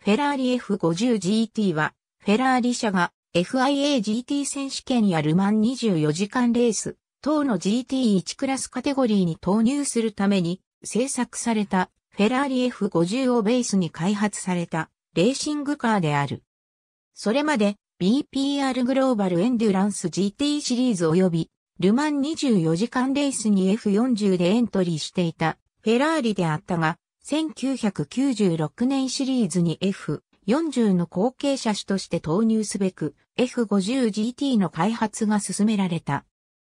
フェラーリ F50GT は、フェラーリ社が FIAGT 選手権やルマン24時間レース、等の GT1 クラスカテゴリーに投入するために制作されたフェラーリ F50 をベースに開発されたレーシングカーである。それまで BPR グローバルエンデュランス GT シリーズ及びルマン24時間レースに F40 でエントリーしていたフェラーリであったが、1996年シリーズに F40 の後継車種として投入すべく F50GT の開発が進められた。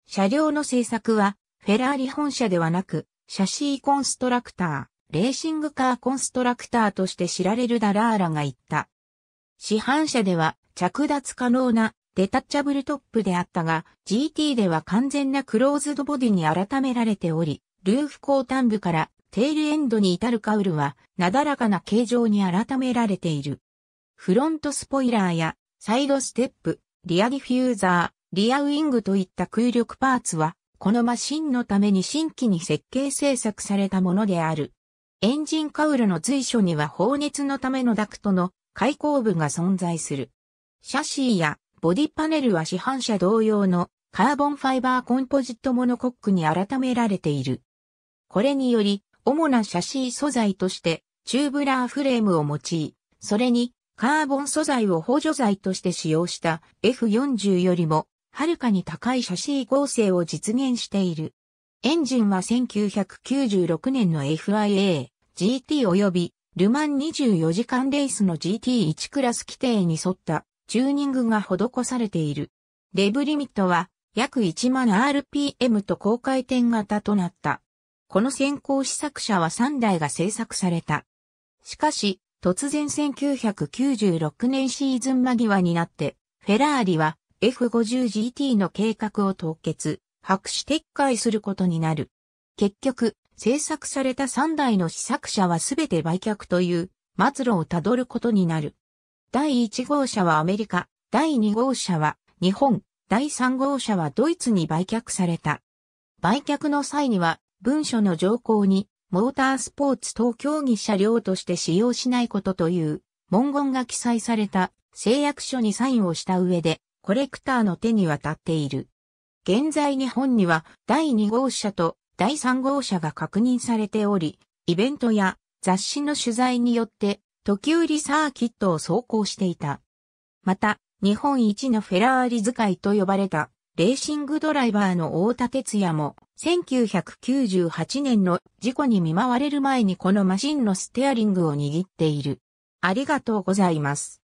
車両の製作はフェラーリ本社ではなく、シャシーコンストラクター、レーシングカーコンストラクターとして知られるダラーラが言った。市販車では着脱可能なデタッチャブルトップであったが、GT では完全なクローズドボディに改められており、ルーフ後端部からテールエンドに至るカウルは、なだらかな形状に改められている。フロントスポイラーや、サイドステップ、リアディフューザー、リアウィングといった空力パーツは、このマシンのために新規に設計制作されたものである。エンジンカウルの随所には放熱のためのダクトの開口部が存在する。シャシーやボディパネルは市販車同様のカーボンファイバーコンポジットモノコックに改められている。これにより主なシャシー素材として、チューブラーフレームを用い、それにカーボン素材を補助材として使用した F40 よりも、はるかに高いシャシー剛成を実現している。エンジンは1996年の FIA、GT 及び、ルマン24時間レースの GT1 クラス規定に沿ったチューニングが施されている。レブリミットは約1万 RPM と高回転型となった。この先行試作車は3台が製作された。しかし、突然1996年シーズン間際になって、フェラーリは F50GT の計画を凍結、白紙撤回することになる。結局、製作された3台の試作車は全て売却という末路をたどることになる。第1号車はアメリカ、第2号車は日本、第3号車はドイツに売却された。売却の際には文書の条項に、モータースポーツ等競技車両として使用しないことという文言が記載された誓約書にサインをした上で、コレクターの手に渡っている。現在日本には第2号車と第3号車が確認されており、イベントや雑誌の取材によって時売サーキットを走行していた。また、日本一のフェラーリ使いと呼ばれたレーシングドライバーの大田哲也も1998年の事故に見舞われる前にこのマシンのステアリングを握っている。ありがとうございます。